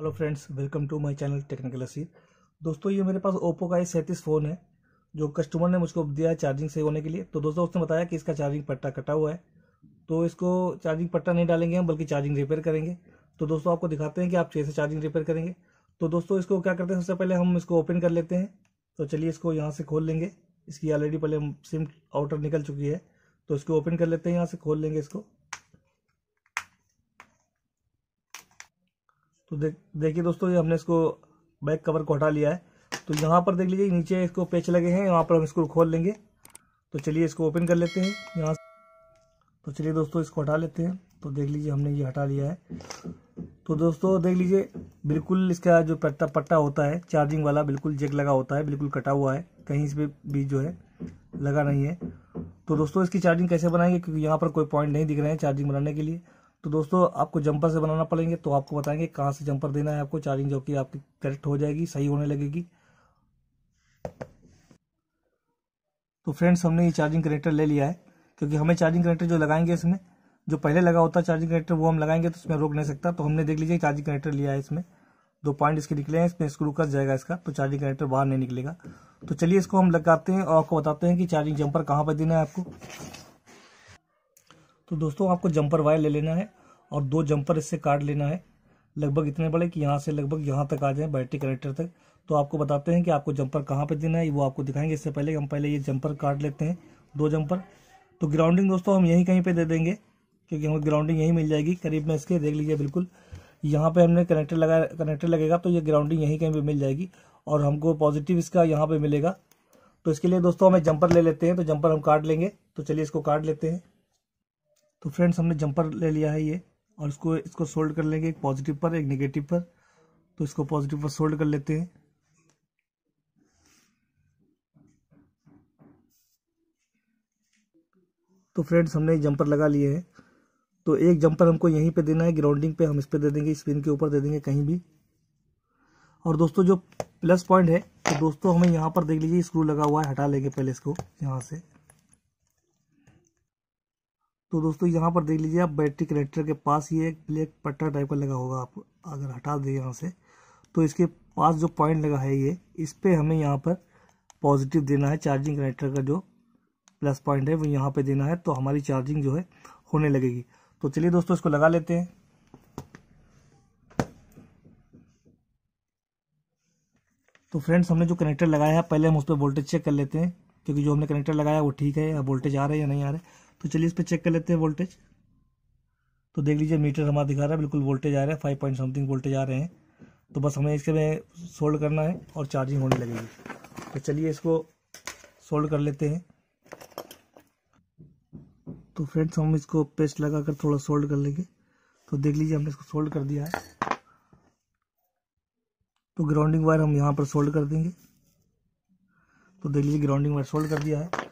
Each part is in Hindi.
hello friends welcome to my channel Technical Aseer दोस्तों ये मेरे पास ओप्पो का ये सैंतीस फ़ोन है जो कस्टमर ने मुझको दिया है चार्जिंग सही होने के लिए तो दोस्तों उसने बताया कि इसका चार्जिंग पट्टा कटा हुआ है तो इसको चार्जिंग पट्टा नहीं डालेंगे हम बल्कि चार्जिंग रिपेयर करेंगे तो दोस्तों आपको दिखाते हैं कि आप कैसे चार्जिंग रिपेयर करेंगे तो दोस्तों इसको क्या करते हैं सबसे पहले हम इसको ओपन कर लेते हैं तो चलिए इसको यहाँ से खोल लेंगे इसकी ऑलरेडी पहले सिम आउटर निकल चुकी है तो इसको ओपन कर लेते हैं यहाँ से खोल लेंगे इसको तो दे, देखिए दोस्तों ये हमने इसको बैक कवर को हटा लिया है तो यहाँ पर देख लीजिए नीचे इसको पेच लगे हैं यहाँ पर हम इसको खोल लेंगे तो चलिए इसको ओपन कर लेते हैं यहाँ तो चलिए दोस्तों इसको हटा लेते हैं तो देख लीजिए हमने ये हटा लिया है तो दोस्तों देख लीजिए बिल्कुल इसका जो पट्टा पट्टा होता है चार्जिंग वाला बिल्कुल जेक लगा होता है बिल्कुल कटा हुआ है कहीं से भी जो है लगा नहीं है तो दोस्तों इसकी चार्जिंग कैसे बनाएंगे क्योंकि यहाँ पर कोई पॉइंट नहीं दिख रहे हैं चार्जिंग बनाने के लिए तो दोस्तों आपको जंपर से बनाना पड़ेंगे तो आपको बताएंगे कहाँ से जंपर देना है आपको चार्जिंग जो कि आपकी करेक्ट हो जाएगी सही होने लगेगी तो फ्रेंड्स हमने ये चार्जिंग कनेक्टर ले लिया है क्योंकि हमें चार्जिंग कनेक्टर जो लगाएंगे इसमें जो पहले लगा होता है चार्जिंग कनेक्टर वो हम लगाएंगे तो उसमें रोक नहीं सकता तो हमने देख लीजिए चार्जिंग कनेक्टर लिया है इसमें दो पॉइंट इसके निकले हैं इसमें स्क्रू कस जाएगा इसका तो चार्जिंग कनेक्टर बाहर नहीं निकलेगा तो चलिए इसको हम लगाते हैं और आपको बताते हैं कि चार्जिंग जंपर कहाँ पर देना है आपको तो दोस्तों आपको जंपर वायर ले लेना है और दो जंपर इससे काट लेना है लगभग इतने बड़े कि यहाँ से लगभग यहाँ तक आ जाए बैटरी कनेक्टर तक तो आपको बताते हैं कि आपको जंपर कहाँ पे देना है वो आपको दिखाएंगे इससे पहले हम पहले ये जंपर काट लेते हैं दो जंपर तो ग्राउंडिंग दोस्तों हम यहीं कहीं पे दे देंगे क्योंकि हमें ग्राउंडिंग यहीं मिल जाएगी करीब में इसके देख लीजिए बिल्कुल यहाँ पर हमने कनेक्टर लगा कनेक्टर लगेगा तो ये ग्राउंडिंग यहीं कहीं पर मिल जाएगी और हमको पॉजिटिव इसका यहाँ पर मिलेगा तो इसके लिए दोस्तों हमें जंपर ले लेते हैं तो जंपर हम काट लेंगे तो चलिए इसको काट लेते हैं तो फ्रेंड्स हमने जंपर ले लिया है ये और इसको इसको सोल्ड कर लेंगे एक पॉजिटिव पर एक नेगेटिव पर तो इसको पॉजिटिव पर सोल्ड कर लेते हैं तो फ्रेंड्स हमने जंपर लगा लिए हैं तो एक जंपर हमको यहीं पे देना है ग्राउंडिंग पे हम इस पर दे देंगे स्पिन के ऊपर दे देंगे कहीं भी और दोस्तों जो प्लस पॉइंट है तो दोस्तों हमें यहाँ पर देख लीजिए स्क्रू लगा हुआ है हटा लेंगे पहले इसको यहाँ से तो दोस्तों यहाँ पर देख लीजिए आप बैटरी कनेक्टर के पास ये एक ब्लैक पट्टा टाइप का लगा होगा आप अगर हटा दें यहाँ से तो इसके पास जो पॉइंट लगा है ये इस पर हमें यहाँ पर पॉजिटिव देना है चार्जिंग कनेक्टर का जो प्लस पॉइंट है वो यहाँ पर देना है तो हमारी चार्जिंग जो है होने लगेगी तो चलिए दोस्तों इसको लगा लेते हैं तो फ्रेंड्स हमने जो कनेक्टर लगाया है पहले हम उस पर वोल्टेज चेक कर लेते हैं क्योंकि जो हमने कनेक्टर लगाया है वो ठीक है या वोल्टेज आ रहा है या नहीं आ रहा है तो चलिए इस पर चेक कर लेते हैं वोल्टेज तो देख लीजिए मीटर हमारा दिखा रहा है बिल्कुल वोल्टेज आ रहा है फाइव पॉइंट समथिंग वोल्टेज आ रहे हैं तो बस हमें इसके में सोल्ड करना है और चार्जिंग होने लगेगी तो चलिए इसको सोल्ड कर लेते हैं तो फ्रेंड्स हम इसको पेस्ट लगा कर थोड़ा सोल्ड कर लेंगे तो देख लीजिए हमने इसको सोल्ड कर दिया है तो ग्राउंडिंग वायर हम यहाँ पर सोल्ड कर देंगे तो देख लीजिए ग्राउंडिंग वायर सोल्ड कर दिया है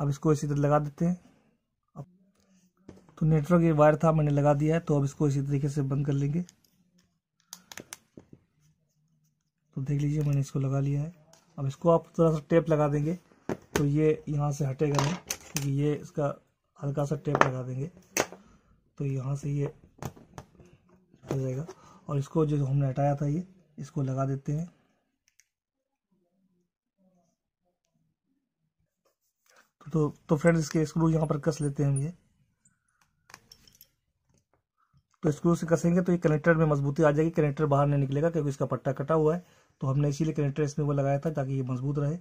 अब इसको इसी तरह लगा देते हैं अब तो नेटवर्क ये वायर था मैंने लगा दिया है तो अब इसको इसी तरीके से बंद कर लेंगे तो देख लीजिए मैंने इसको लगा लिया है अब इसको आप थोड़ा सा टेप लगा देंगे तो ये यहाँ से हटेगा नहीं क्योंकि ये इसका हल्का सा टेप लगा देंगे तो यहाँ से ये हट जाएगा और इसको जो हमने हटाया था ये इसको लगा देते हैं तो तो फ्रेंड्स इसके स्क्रू यहाँ पर कस लेते हैं हम ये तो स्क्रू से कसेंगे तो ये कनेक्टर में मजबूती आ जाएगी कनेक्टर बाहर नहीं निकलेगा क्योंकि इसका पट्टा कटा हुआ है तो हमने इसीलिए कनेक्टर इसमें वो लगाया था ताकि ये मजबूत रहे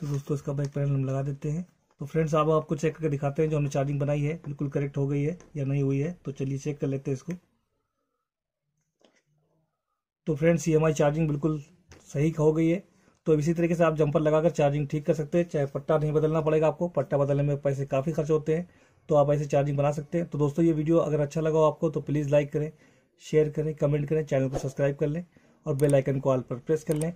तो दोस्तों इसका बैक पैनल हम लगा देते हैं तो फ्रेंड्स आप आपको चेक करके दिखाते हैं जो हमने चार्जिंग बनाई है बिल्कुल करेक्ट हो गई है या नहीं हुई है तो चलिए चेक कर लेते हैं इसको तो फ्रेंड्स ये हमारी चार्जिंग बिल्कुल सही हो गई है तो इसी तरीके से आप जंपर लगाकर चार्जिंग ठीक कर सकते हैं चाहे पट्टा नहीं बदलना पड़ेगा आपको पट्टा बदलने में पैसे काफ़ी खर्च होते हैं तो आप ऐसे चार्जिंग बना सकते हैं तो दोस्तों ये वीडियो अगर अच्छा लगा हो आपको तो प्लीज़ लाइक करें शेयर करें कमेंट करें चैनल को सब्सक्राइब कर लें और बेलाइकन को ऑल पर प्रेस कर लें